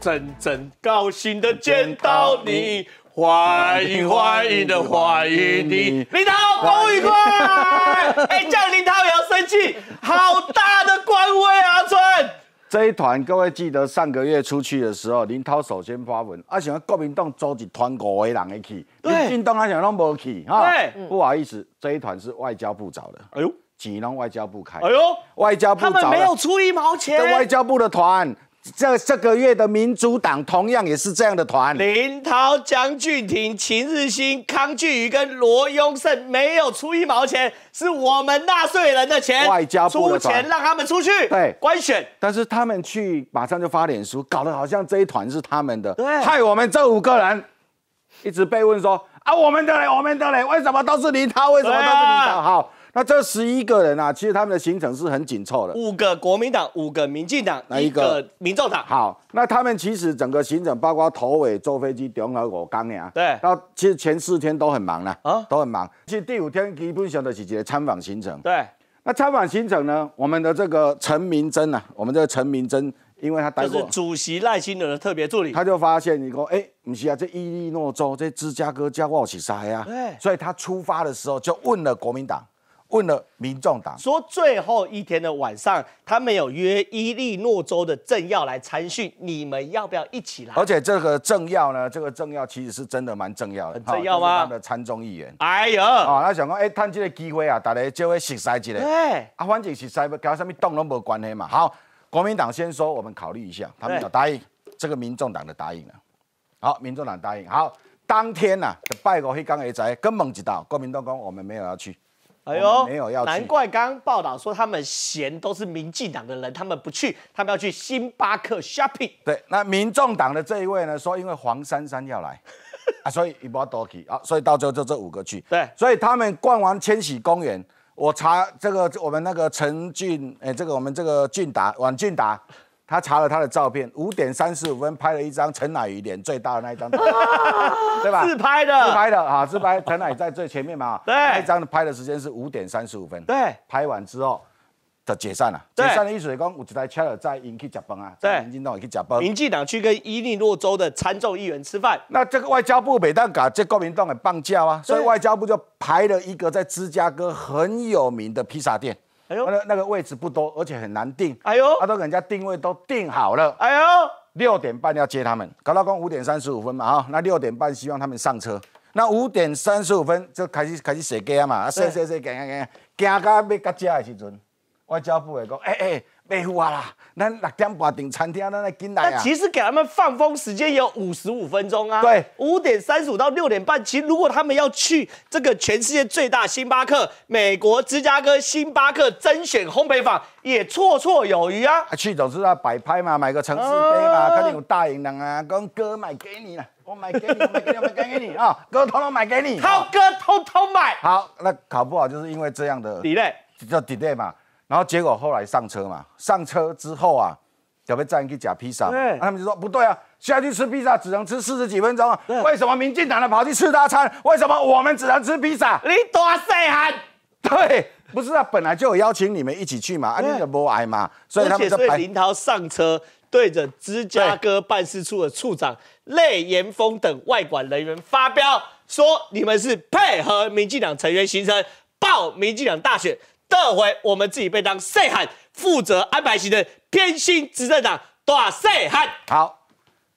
真真高兴的见到你，欢迎欢迎的欢迎你，林涛恭喜！哎，叫林涛也要生气，好大的官威啊，阿春。这一团各位记得上个月出去的时候，林涛首先发文，阿想国民党组织团五个人去，一进党阿想拢无去哈。对，不好意思，这一团是外交部找的。哎呦，只能外交部开。哎呦，外交部。他们没有出一毛钱。外交部的团。这这个月的民主党同样也是这样的团，林涛、江俊廷、秦日新、康俊宇跟罗雍胜没有出一毛钱，是我们纳税人的钱，外交出钱让他们出去，对，官选，但是他们去马上就发脸书，搞得好像这一团是他们的，对，害我们这五个人一直被问说啊，我们的嘞，我们的嘞，为什么都是林涛？为什么都是林涛？好。那这十一个人啊，其实他们的行程是很紧凑的。五个国民党，五个民进党，一个民众党。好，那他们其实整个行程，包括头尾坐飞机，总共我天啊。对。到其实前四天都很忙了啊，都很忙。其实第五天基本上就是一个参访行程。对。那参访行程呢？我们的这个陈明珍啊，我们个陈明珍，因为他就是主席赖清德的特别助理，他就发现一说，哎，唔是啊，在伊利诺州，在芝加哥叫奥西沙呀，对。所以他出发的时候就问了国民党。问了民众党，说最后一天的晚上，他们有约伊利诺州的政要来参训，你们要不要一起来？而且这个政要呢，这个政要其实是真的蛮重要的，很重要吗？他的参众议员。哎呦，哦，他想讲，哎，趁这个机会啊，大家就会熟悉季的，对，啊，反正熟悉，季，跟什么动都没关系嘛。好，国民党先说，我们考虑一下，他们有答应，这个民众党的答应了。好，民众党答应，好，当天呢，拜过黑刚耳仔，跟某几道，国民党讲我们没有要去。哎呦，没有要，难怪刚刚报道说他们嫌都是民进党的人，他们不去，他们要去星巴克 shopping。对，那民众党的这一位呢，说因为黄珊珊要来，啊，所以一波多去，所以到最后就这五个去。对，所以他们逛完千禧公园，我查这个我们那个陈俊，哎，这个我们这个俊达，王俊达。他查了他的照片，五点三十五分拍了一张陈乃宇脸最大的那一张，对吧？自拍的，自拍的啊，自拍陈乃宇在最前面嘛。对，那张拍的时间是五点三十五分。对，拍完之后，就解散了。解散的议水工有一台车在引起甲崩啊，民进党去甲崩。民进党去跟伊利诺州的参众议员吃饭。那这个外交部北淡港这国民党的棒假啊，所以外交部就排了一个在芝加哥很有名的披萨店。哎呦，那个位置不多，而且很难定。哎呦，他都人家定位都定好了。哎呦，六点半要接他们，搞到刚五点三十五分嘛哈，那六点半希望他们上车。那五点三十五分就开始开始写歌嘛，写写写，行行行，行到要到家的时阵，我交部一个，哎哎。被啊啦！咱六点半订餐厅，咱来进来啊。其实给他们放风时间有五十五分钟啊。对，五点三十五到六点半，其实如果他们要去这个全世界最大星巴克，美国芝加哥星巴克甄选烘焙坊，也绰绰有余啊。去总是要摆拍嘛，买个城市杯嘛，看那有大银料啊，哥买给你了，我买给你，我买给你，我买给你啊，哥通通买给你。涛 哥偷偷买。好，那考不好就是因为这样的 delay，叫 delay 嘛。然后结果后来上车嘛，上车之后啊，特别再去假披萨他们就说不对啊，下去吃披萨只能吃四十几分钟，为什么民进党的跑去吃大餐？为什么我们只能吃披萨？你多谁喊？对，不是啊，本来就有邀请你们一起去嘛，安尼怎不挨嘛？他们所以林涛上车对着芝加哥办事处的处长赖延峰等外管人员发飙说，你们是配合民进党成员形成报民进党大选。这回我们自己被当细汉，负责安排席的偏心执政党大细汉。好，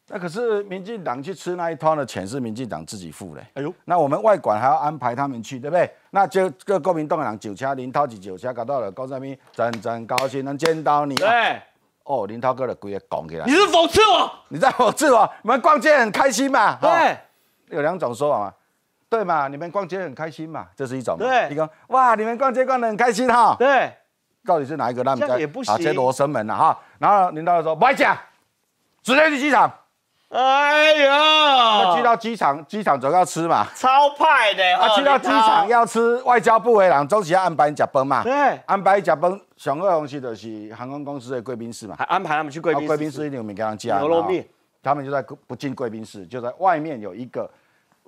那可是民进党去吃那一趟的钱是民进党自己付的。哎呦，那我们外管还要安排他们去，对不对？那就这国民党九加零涛及九加搞到了高山蜜，真真高兴能见到你。哎，哦，林涛哥的鬼也讲起来，你是讽刺我？你在讽刺我？你们逛街很开心嘛？哎，有两种说法嘛。对嘛，你们逛街很开心嘛，这是一种。对，一个哇，你们逛街逛的很开心哈。对，到底是哪一个也不行。啊，这罗生门了哈？然后领导说买讲，直接去机场。哎呀，去到机场，机场总要吃嘛。超派的，啊，去到机场要吃外交部委人，周琦要安排假崩嘛。对，安排假崩，想二东西的是航空公司的贵宾室嘛，还安排他们去贵宾。室。贵宾室一定肉面给他们，他们就在不进贵宾室，就在外面有一个。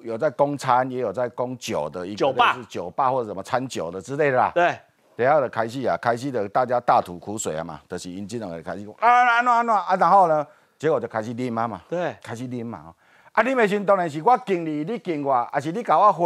有在供餐，也有在供酒的，一个就是酒吧或者什么餐酒的之类的啦。对，等下的开戏啊，开戏的大家大吐苦水啊嘛，都是用这种开始讲啊，啊喏啊喏，啊然后呢，结果就开始啉嘛嘛，对，开始啉嘛。啊，你没听，当然是我敬你，你敬我，还是你搞我花，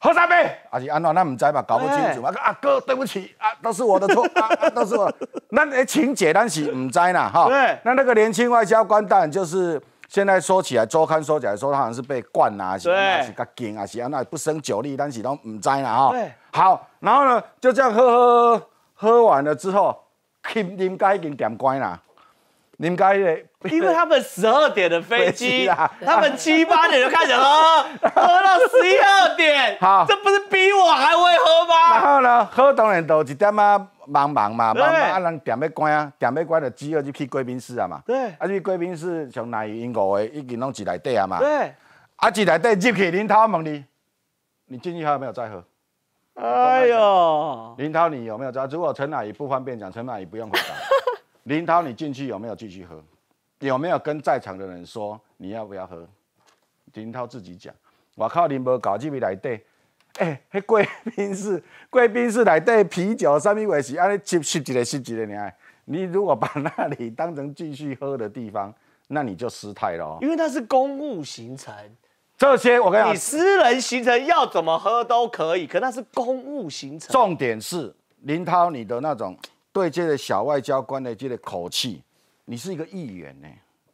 喝三杯，还是安喏那唔知嘛，搞不清楚嘛。阿哥对不起，啊都是我的错，啊都是我。那那情节那是唔知啦哈。对，那那个年轻外交官当然就是。现在说起来，周刊说起来，说他好像是被灌啊，是是较劲啊，是啊，那不胜酒力，但是都唔知啦吼。好，然后呢，就这样喝喝喝完了之后，肯定该已经点关啦。你们该嘞，因为他们十二点的飞机，他们七八点就开始喝，喝到十一二点，好，这不是逼我还会喝吗？然后呢，喝当然都一点啊，茫茫嘛，茫茫啊，人点要关啊，点要关的只有就去贵宾室啊嘛。对，啊，去贵宾室从哪英国的已经拢是来底啊嘛。对，啊，是来底入去林涛问你，你进去还有没有再喝？哎呦，林涛你有没有在？如果陈阿姨不方便讲，陈阿姨不用回答。林涛，你进去有没有继续喝？有没有跟在场的人说你要不要喝？林涛自己讲，我靠，林伯搞这边来对，哎，贵宾室，贵宾室来对啤酒什么鬼是安尼吸吸几个吸一个的。你如果把那里当成继续喝的地方，那你就失态了。因为那是公务行程，这些我跟你讲，你私人行程要怎么喝都可以，可那是公务行程。重点是林涛，你的那种。对这小外交官的这口气，你是一个议员呢，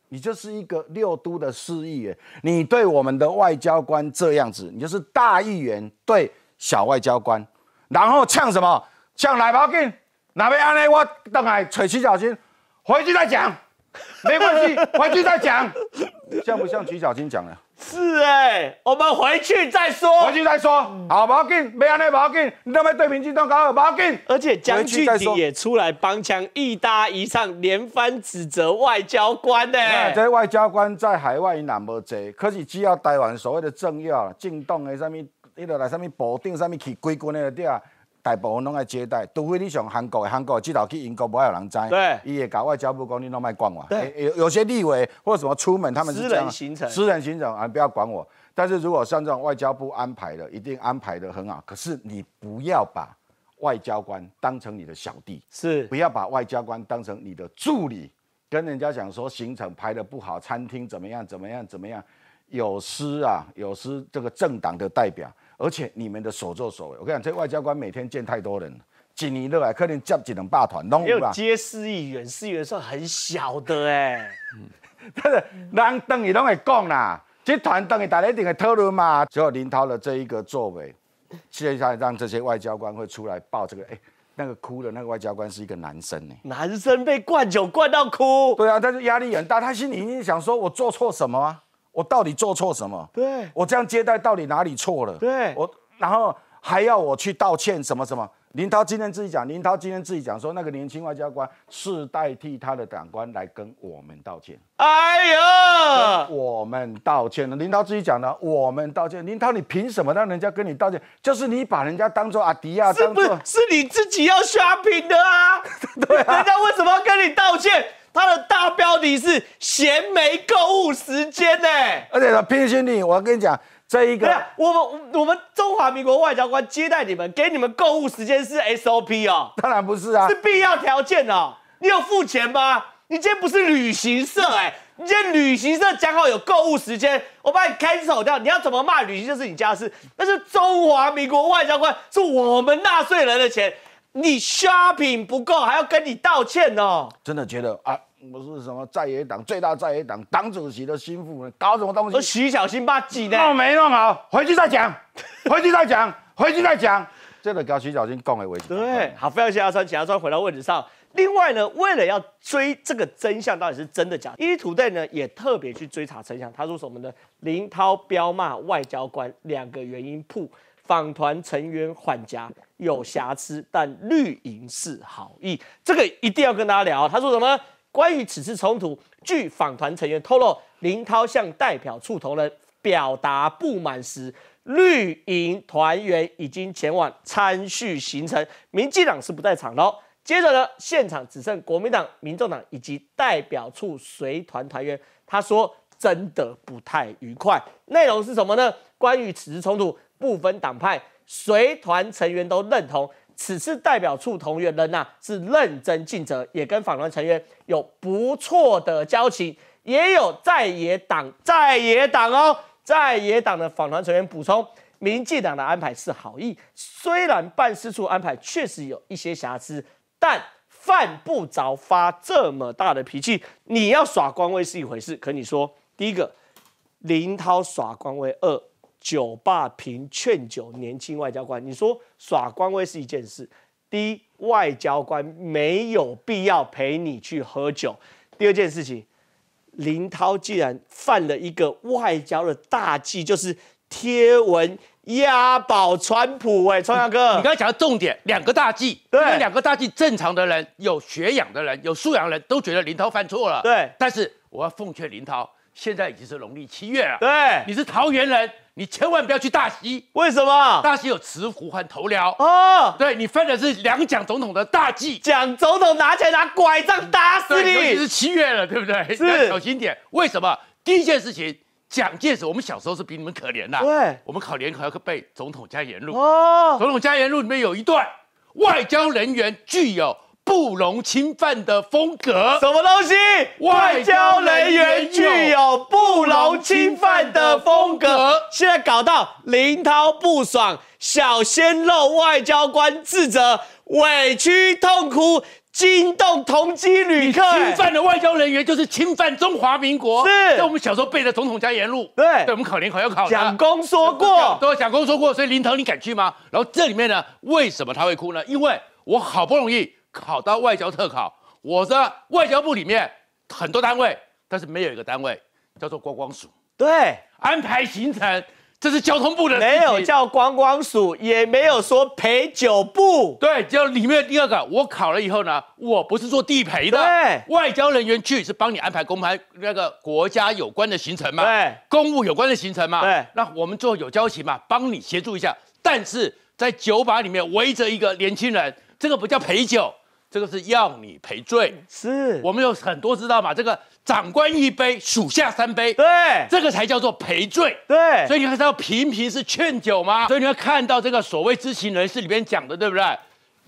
你就是一个六都的市议员，你对我们的外交官这样子，你就是大议员对小外交官，然后呛什么？呛来包紧，哪边安内我等下吹徐小青，回去再讲，没关系，回去再讲，像不像徐小青讲了？是哎，我们回去再说。回去再说。好，毛进没要那毛进，你都没对平进党搞毛进，而且蒋峻庭也出来帮腔，一搭一唱，连番指责外交官呢。这外交官在海外也那么多，可是只要台湾所谓的政要、进党，的什么、迄个来什么保定，什么去硅谷那了底啊？代分拢爱接待，除非你上韩国，韩国只道去英国，不还有人知？对，伊也搞外交部讲你拢爱管我。有有些立委或什么出门，他们是私人行程，私人行程啊，不要管我。但是如果像这种外交部安排的，一定安排的很好。可是你不要把外交官当成你的小弟，是不要把外交官当成你的助理，跟人家讲说行程排的不好，餐厅怎么样怎么样怎么样，有失啊，有失这个政党的代表。而且你们的所作所为，我跟你讲，这外交官每天见太多人，只能热爱，可能接几能霸团，懂吗？有接四亿元，四亿元算很小的哎。但 是人等于拢会讲啦，集团等于大家一定会讨论嘛。只有林涛的这一个作为，接下来让这些外交官会出来报这个。哎，那个哭的那个外交官是一个男生呢。男生被灌酒灌到哭。对啊，但是压力很大，他心里一定想说，我做错什么？啊？我到底做错什么？对我这样接待到底哪里错了？对我，然后还要我去道歉什么什么？林涛今天自己讲，林涛今天自己讲说，那个年轻外交官是代替他的长官来跟我们道歉。哎呀，我们道歉了，林涛自己讲的，我们道歉。林涛，你凭什么让人家跟你道歉？就是你把人家当做阿迪是不是，是你自己要刷屏的啊！对啊，人家为什么要跟你道歉？他的大标题是“闲梅购物时”。骗兄弟，我跟你讲，这一个，我们我们中华民国外交官接待你们，给你们购物时间是 SOP 哦。当然不是啊，是必要条件哦。你有付钱吗？你今天不是旅行社哎，你今天旅行社讲好有购物时间，我把你开手掉。你要怎么骂旅行社是你家事，但是中华民国外交官，是我们纳税人的钱，你 shopping 不够还要跟你道歉哦！真的觉得啊。不是什么在野党最大在野党党主席的心腹，搞什么东西？说徐小新把几的弄没弄好，回去再讲，回去再讲，回去再讲。这个搞徐小新讲的位置对，好，非常谢阿川，请阿川回到位置上。另外呢，为了要追这个真相到底是真的假，一土队呢也特别去追查真相。他说什么呢？林涛彪骂外交官两个原因，铺访团成员缓家有瑕疵，但绿营是好意。这个一定要跟大家聊。他说什么？关于此次冲突，据访团成员透露，林涛向代表处同仁表达不满时，绿营团员已经前往参叙行程，民进党是不在场的、哦。接着呢，现场只剩国民党、民众党以及代表处随团团员。他说：“真的不太愉快。”内容是什么呢？关于此次冲突，不分党派，随团成员都认同。此次代表处同仁人呐是认真尽责，也跟访团成员有不错的交情，也有在野党，在野党哦，在野党的访团成员补充，民进党的安排是好意，虽然办事处安排确实有一些瑕疵，但犯不着发这么大的脾气。你要耍官威是一回事，可你说第一个林涛耍官威二。酒吧平劝酒，年轻外交官，你说耍官威是一件事。第一，外交官没有必要陪你去喝酒。第二件事情，林涛竟然犯了一个外交的大忌，就是贴文押宝川普。哎，川哥，你刚才讲的重点，两个大忌。对。那两个大忌，正常的人、有学养的人、有素养人都觉得林涛犯错了。对。但是我要奉劝林涛。现在已经是农历七月了，对，你是桃园人，你千万不要去大溪，为什么？大溪有慈湖和头寮哦，对你犯的是两蒋总统的大忌，蒋总统拿起来拿拐杖打死你。已经是七月了，对不对？是，小心点。为什么？第一件事情，蒋介石，我们小时候是比你们可怜呐，对，我们考联考要背《总统家严录》，《总统家言录》里面有一段，外交人员具有。不容侵犯的风格，什么东西？外交人员具有不容侵犯的风格。现在搞到林涛不爽，小鲜肉外交官自责委屈痛哭，惊动同机旅客。侵犯的外交人员就是侵犯中华民国。是，在我们小时候背的《总统家言录》。对，对我们考联考要考。蒋公说过，对，蒋公说过，所以林腾，你敢去吗？然后这里面呢，为什么他会哭呢？因为我好不容易。考到外交特考，我的外交部里面很多单位，但是没有一个单位叫做观光署。对，安排行程，这是交通部的没有叫观光署，也没有说陪酒部。对，就里面第二个，我考了以后呢，我不是做地陪的。对，外交人员去是帮你安排公派那个国家有关的行程嘛？对，公务有关的行程嘛？对，那我们做有交情嘛，帮你协助一下。但是在酒吧里面围着一个年轻人，这个不叫陪酒。这个是要你赔罪，是我们有很多知道嘛？这个长官一杯，属下三杯，对，这个才叫做赔罪。对，所以你看道频频是劝酒吗？所以你要看到这个所谓知情人士里面讲的，对不对？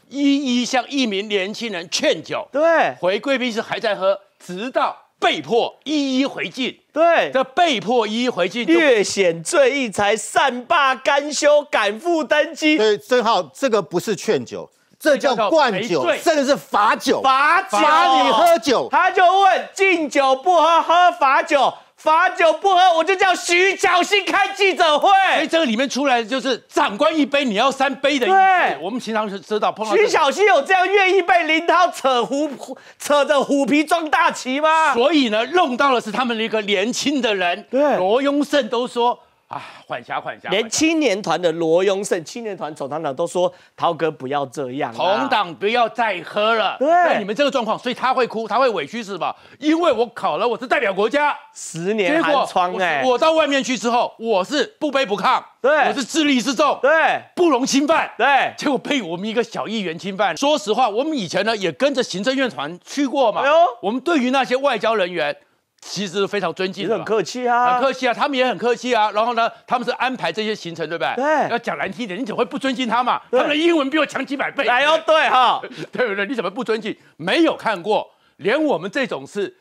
一一向一名年轻人劝酒，对，回贵宾室还在喝，直到被迫一一回敬，对，这被迫一一回敬，略显醉意才善罢甘休，赶赴登机。对，正好这个不是劝酒。这叫灌酒，甚至是罚酒。罚酒，你喝酒，他就问：敬酒不喝喝罚酒，罚酒不喝我就叫徐小新开记者会。所以这个里面出来的就是长官一杯你要三杯的意思。我们平常是知道碰到徐小新有这样愿意被林涛扯虎扯着虎皮装大旗吗？所以呢，弄到的是他们的一个年轻的人。对，罗庸盛都说。啊，缓下缓下，连青年团的罗永胜，青年团总团长都说：“涛哥不要这样，同党不要再喝了。”对，你们这个状况，所以他会哭，他会委屈是吧？因为我考了，我是代表国家十年寒窗哎，我到外面去之后，我是不卑不亢，对，我是自立自重，对，不容侵犯，对，结果被我们一个小议员侵犯。说实话，我们以前呢也跟着行政院团去过嘛，我们对于那些外交人员。其实非常尊敬，很客气啊，很客气啊，他们也很客气啊。然后呢，他们是安排这些行程，对不对？对，要讲难听一点，你怎么会不尊敬他嘛？他们的英文比我强几百倍。哎呦，对哈，对不对？你怎么不尊敬？没有看过，连我们这种是。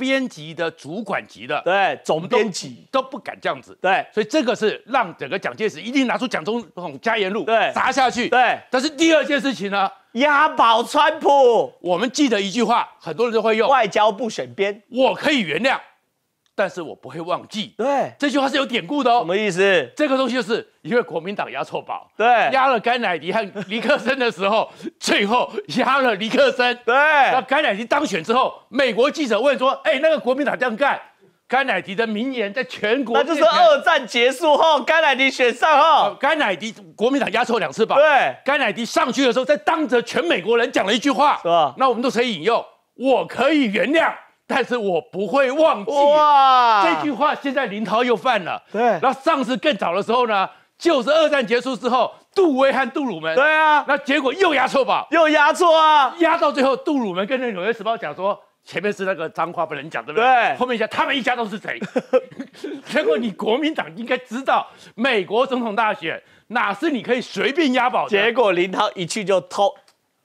编辑的主管级的，对总编辑都不敢这样子，对，所以这个是让整个蒋介石一定拿出蒋中统加严录，对砸下去，对。但是第二件事情呢，押宝川普，我们记得一句话，很多人都会用，外交部选编，我可以原谅。但是我不会忘记，对这句话是有典故的哦。什么意思？这个东西就是因为国民党压错宝，对，压了甘乃迪和尼克森的时候，最后压了尼克森。对，那甘乃迪当选之后，美国记者问说：“哎，那个国民党这样干？”甘乃迪的名言在全国那就是二战结束后，甘乃迪选上后，甘乃迪国民党压错两次宝。对，甘乃迪上去的时候，在当着全美国人讲了一句话：“是吧？那我们都可以引用，我可以原谅。”但是我不会忘记哇这句话。现在林涛又犯了，对。那上次更早的时候呢，就是二战结束之后，杜威和杜鲁门，对啊，那结果又押错宝，又押错啊，押到最后，杜鲁门跟那《纽约时报》讲说，前面是那个脏话不能讲，对不对？对。后面下他们一家都是贼。结果你国民党应该知道，美国总统大选哪是你可以随便押宝？结果林涛一去就偷，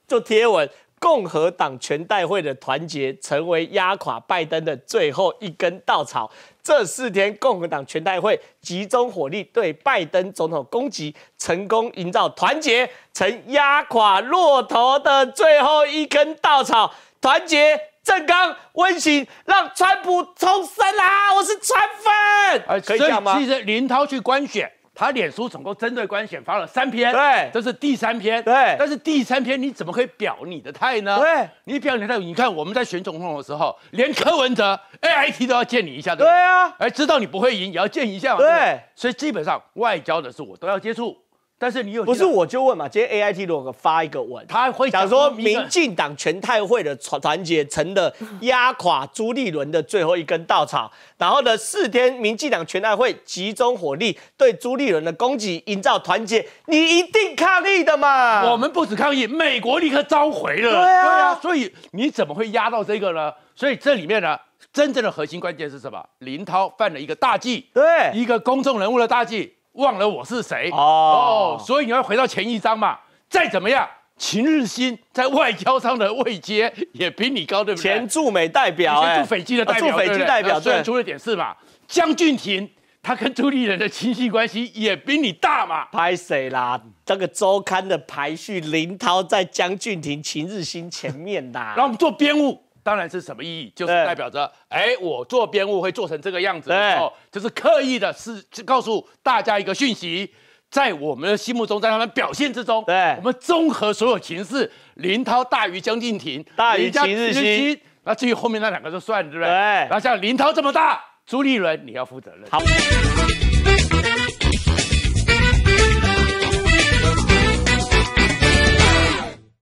就贴文。共和党全代会的团结成为压垮拜登的最后一根稻草。这四天，共和党全代会集中火力对拜登总统攻击，成功营造团结成压垮骆驼的最后一根稻草。团结正刚温情，让川普重生啦！我是川粉，可以其实林涛去官选。他脸书总共针对官选发了三篇，对，这是第三篇，对。但是第三篇你怎么可以表你的态呢？对，你表你的态，你看我们在选总统的时候，连柯文哲、AIT 都要见你一下，对对？对啊，哎，知道你不会赢，也要见一下，对。所以基本上外交的事我都要接触。但是你有不是我就问嘛？今天 A I T 如果发一个文，他会讲说民进党全太会的团团结成了压垮朱立伦的最后一根稻草。然后呢，四天民进党全太会集中火力对朱立伦的攻击，营造团结，你一定抗议的嘛？我们不止抗议，美国立刻召回了。对啊，所以你怎么会压到这个呢？所以这里面呢，真正的核心关键是什么？林涛犯了一个大忌，对，一个公众人物的大忌。忘了我是谁哦，所以你要回到前一章嘛。再怎么样，秦日新在外交上的位阶也比你高，对不对？前驻美代表，前驻斐济的代表，驻斐济代表对出了点事嘛。江俊廷他跟朱立人的亲戚关系也比你大嘛。拍谁啦？这个周刊的排序，林涛在江俊廷、秦日新前面的。后我们做编务。当然是什么意义？就是代表着，哎，我做编务会做成这个样子，哦，就是刻意的是告诉大家一个讯息，在我们的心目中，在他们表现之中，对，我们综合所有情势，林涛大于江静婷，大于秦日新，那至于后面那两个就算，对不对？对，那像林涛这么大，朱立伦你要负责任。好。